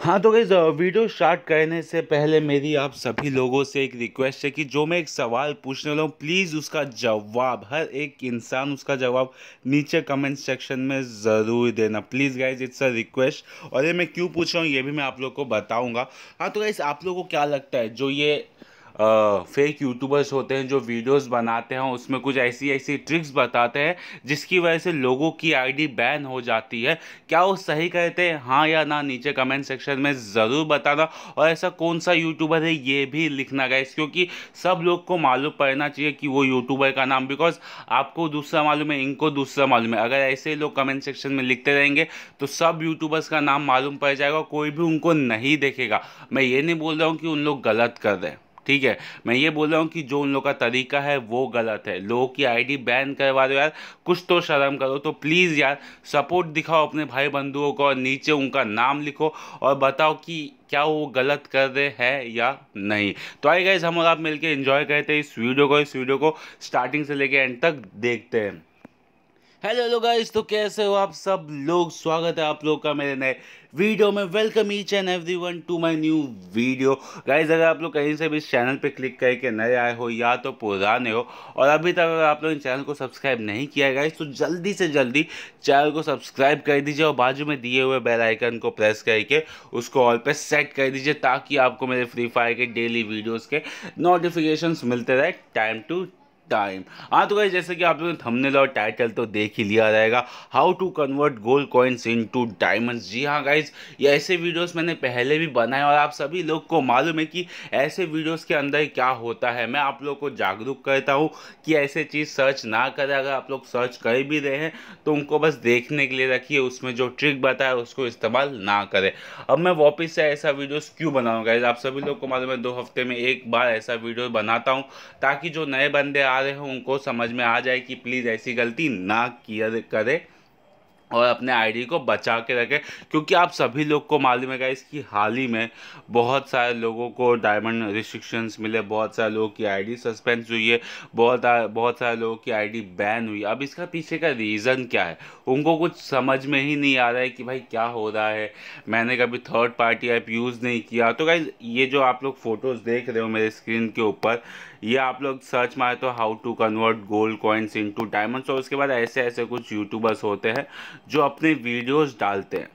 हाँ तो गई वीडियो स्टार्ट करने से पहले मेरी आप सभी लोगों से एक रिक्वेस्ट है कि जो मैं एक सवाल पूछने वाला हूँ प्लीज़ उसका जवाब हर एक इंसान उसका जवाब नीचे कमेंट सेक्शन में ज़रूर देना please guys it's a request और ये मैं क्यों पूछ रहा हूँ ये भी मैं आप लोग को बताऊँगा हाँ तो गाइज आप लोग को क्या लगता है जो ये फेक यूट्यूबर्स होते हैं जो वीडियोस बनाते हैं उसमें कुछ ऐसी ऐसी ट्रिक्स बताते हैं जिसकी वजह से लोगों की आईडी बैन हो जाती है क्या वो सही कहते हैं हाँ या ना नीचे कमेंट सेक्शन में ज़रूर बताना और ऐसा कौन सा यूट्यूबर है ये भी लिखना गैस क्योंकि सब लोग को मालूम पड़ना चाहिए कि वो यूट्यूबर का नाम बिकॉज आपको दूसरा मालूम है इनको दूसरा मालूम है अगर ऐसे लोग कमेंट सेक्शन में लिखते रहेंगे तो सब यूट्यूबर्स का नाम मालूम पड़ जाएगा कोई भी उनको नहीं देखेगा मैं ये नहीं बोल रहा हूँ कि उन लोग गलत कर रहे हैं ठीक है मैं ये बोल रहा हूँ कि जो उन लोग का तरीका है वो गलत है लोगों की आईडी बैन करवा दो यार कुछ तो शर्म करो तो प्लीज़ यार सपोर्ट दिखाओ अपने भाई बंधुओं को और नीचे उनका नाम लिखो और बताओ कि क्या वो गलत कर रहे हैं या नहीं तो आई गाइज हम और आप मिलकर इन्जॉय करते हैं इस वीडियो को इस वीडियो को स्टार्टिंग से लेकर एंड तक देखते हैं हेलो हेलो गाइस तो कैसे हो आप सब लोग स्वागत है आप लोग का मेरे नए वीडियो में welcome each and everyone to my new video guys अगर आप लोग कहीं से भी इस चैनल पे क्लिक करके नए आए हो या तो पुराने हो और अभी तक अगर आप लोग इन चैनल को सब्सक्राइब नहीं किया है गाइस तो जल्दी से जल्दी चैनल को सब्सक्राइब कर दीजिए और बाजू में दिए हुए बेल आइकन को प्रेस करके उसको ऑल पर सेट कर दीजिए ताकि आपको मेरे फ्री फायर के डेली वीडियोज़ के नोटिफिकेशन मिलते रहे टाइम टू टाइम हाँ तो गाइज जैसे कि आप लोगों ने थंबनेल और टाइटल तो देख ही लिया रहेगा how to convert gold coins in to diamonds जी हाँ गाइज ये ऐसे वीडियोस मैंने पहले भी बनाए और आप सभी लोग को मालूम है कि ऐसे वीडियोस के अंदर क्या होता है मैं आप लोग को जागरूक करता हूँ कि ऐसे चीज़ सर्च ना करें अगर आप लोग सर्च कर भी रहे हैं तो उनको बस देखने के लिए रखिए उसमें जो ट्रिक बताए उसको इस्तेमाल ना करें अब मैं वापस से ऐसा वीडियोज़ क्यों बनाऊँ गाइज आप सभी लोग को मालूम है दो हफ्ते में एक बार ऐसा वीडियो बनाता हूँ ताकि जो नए बंदे आ आ रहे हो उनको समझ में आ जाए कि प्लीज़ ऐसी गलती ना किया करे और अपने आईडी को बचा के रखें क्योंकि आप सभी लोग को मालूम है गाइस कि हाल ही में बहुत सारे लोगों को डायमंड रिस्ट्रिक्शंस मिले बहुत सारे लोगों की आईडी सस्पेंस हुई है बहुत बहुत सारे लोगों की आईडी बैन हुई अब इसका पीछे का रीज़न क्या है उनको कुछ समझ में ही नहीं आ रहा है कि भाई क्या हो रहा है मैंने कभी थर्ड पार्टी ऐप यूज़ नहीं किया तो गाइज ये जो आप लोग फ़ोटोज़ देख रहे हो मेरे स्क्रीन के ऊपर ये आप लोग सर्च मारे तो how to convert gold coins into diamonds और उसके बाद ऐसे ऐसे कुछ यूट्यूबर्स होते हैं जो अपने वीडियोस डालते हैं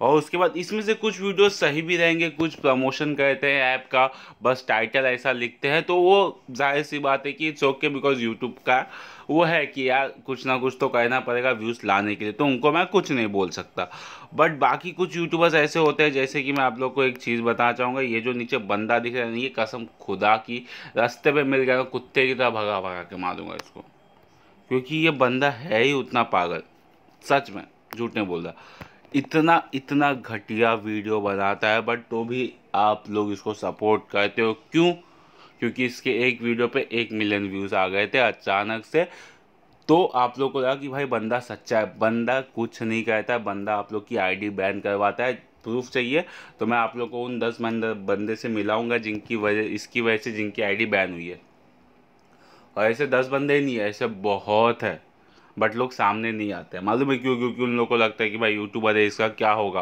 और उसके बाद इसमें से कुछ वीडियो सही भी रहेंगे कुछ प्रमोशन करते हैं ऐप का बस टाइटल ऐसा लिखते हैं तो वो जाहिर सी बात है कि इट्स ओके बिकॉज यूट्यूब का वो है कि यार कुछ ना कुछ तो करना पड़ेगा व्यूज़ लाने के लिए तो उनको मैं कुछ नहीं बोल सकता बट बाकी कुछ यूट्यूबर्स ऐसे होते हैं जैसे कि मैं आप लोग को एक चीज़ बताना चाहूँगा ये जो नीचे बंदा दिख रहा है ये कसम खुदा की रास्ते पे मिल गया कुत्ते की तरह भगा भगा के मारूंगा इसको क्योंकि ये बंदा है ही उतना पागल सच में झूठ नहीं बोल रहा इतना इतना घटिया वीडियो बनाता है बट तो भी आप लोग इसको सपोर्ट करते हो क्यों क्योंकि इसके एक वीडियो पे एक मिलियन व्यूज़ आ गए थे अचानक से तो आप लोग को लगा कि भाई बंदा सच्चा है बंदा कुछ नहीं कहता है बंदा आप लोग की आईडी बैन करवाता है प्रूफ चाहिए तो मैं आप लोग को उन दस बंदे से मिलाऊंगा जिनकी वजह इसकी वजह से जिनकी आईडी बैन हुई है और ऐसे दस बंदे ही नहीं है ऐसे बहुत है बट लोग सामने नहीं आते हैं मालूम है क्यों क्योंकि उन लोगों को लगता है कि भाई यूट्यूबर है इसका क्या होगा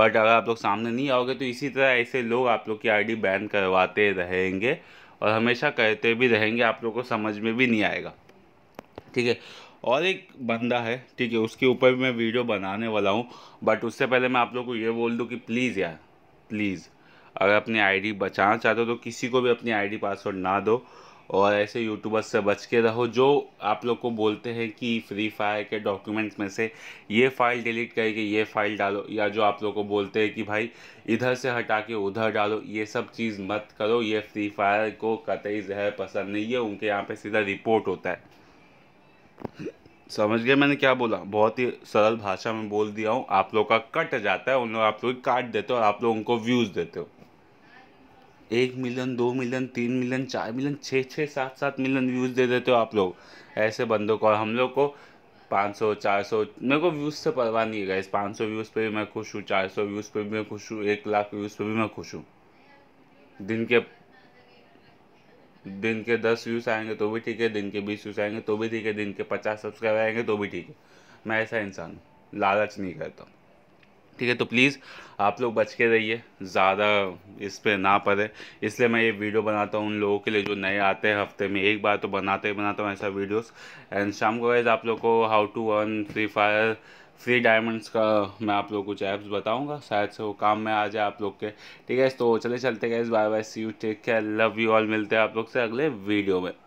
बट अगर आप लोग सामने नहीं आओगे तो इसी तरह ऐसे लोग आप लोग की आईडी बैन करवाते रहेंगे और हमेशा कहते भी रहेंगे आप लोग को समझ में भी नहीं आएगा ठीक है और एक बंदा है ठीक है उसके ऊपर भी मैं वीडियो बनाने वाला हूँ बट उससे पहले मैं आप लोग को ये बोल दूँ कि प्लीज़ यार प्लीज़ अगर अपनी आई बचाना चाहते हो तो किसी को भी अपनी आई पासवर्ड ना दो और ऐसे यूट्यूबर्स से बच के रहो जो आप लोग को बोलते हैं कि फ्री फायर के डॉक्यूमेंट्स में से ये फ़ाइल डिलीट करके ये फ़ाइल डालो या जो आप लोग को बोलते हैं कि भाई इधर से हटा के उधर डालो ये सब चीज़ मत करो ये फ्री फायर को कतई जहर पसंद नहीं है उनके यहाँ पर सीधा रिपोर्ट होता है समझ गए मैंने क्या बोला बहुत ही सरल भाषा में बोल दिया हूँ आप लोग का कट जाता है उन लोग आप लोग काट देते हो और आप लोग उनको व्यूज़ देते हो एक मिलियन दो मिलियन तीन मिलियन चार मिलियन छः छः सात सात मिलियन व्यूज़ दे देते हो आप लोग ऐसे बंदों को और हम लोग को पाँच सौ चार सौ मेरे को व्यूज़ से परवाह नहीं है इस पाँच सौ व्यूज़ पे भी मैं खुश हूँ चार सौ व्यूज़ पे भी मैं खुश हूँ एक लाख व्यूज़ पे भी मैं खुश हूँ दिन के दिन के दस व्यूज़ आएंगे तो भी ठीक है दिन के बीस व्यूज़ आएंगे तो भी ठीक है दिन के पचास सब्सक्राइबर आएंगे तो भी ठीक है मैं ऐसा इंसान हूँ लालच नहीं करता ठीक है तो प्लीज़ आप लोग बच के रहिए ज़्यादा इस पर ना पड़े इसलिए मैं ये वीडियो बनाता हूँ उन लोगों के लिए जो नए आते हैं हफ्ते में एक बार तो बनाते ही बनाता हूँ ऐसा वीडियोस एंड शाम को गाइज आप लोग को how to earn free fire free diamonds का मैं आप लोग कुछ ऐप्स बताऊँगा शायद से वो काम में आ जाए आप लोग के ठीक है तो चले चलते गए bye bye see you take care love you all मिलते हैं आप लोग से अगले वीडियो में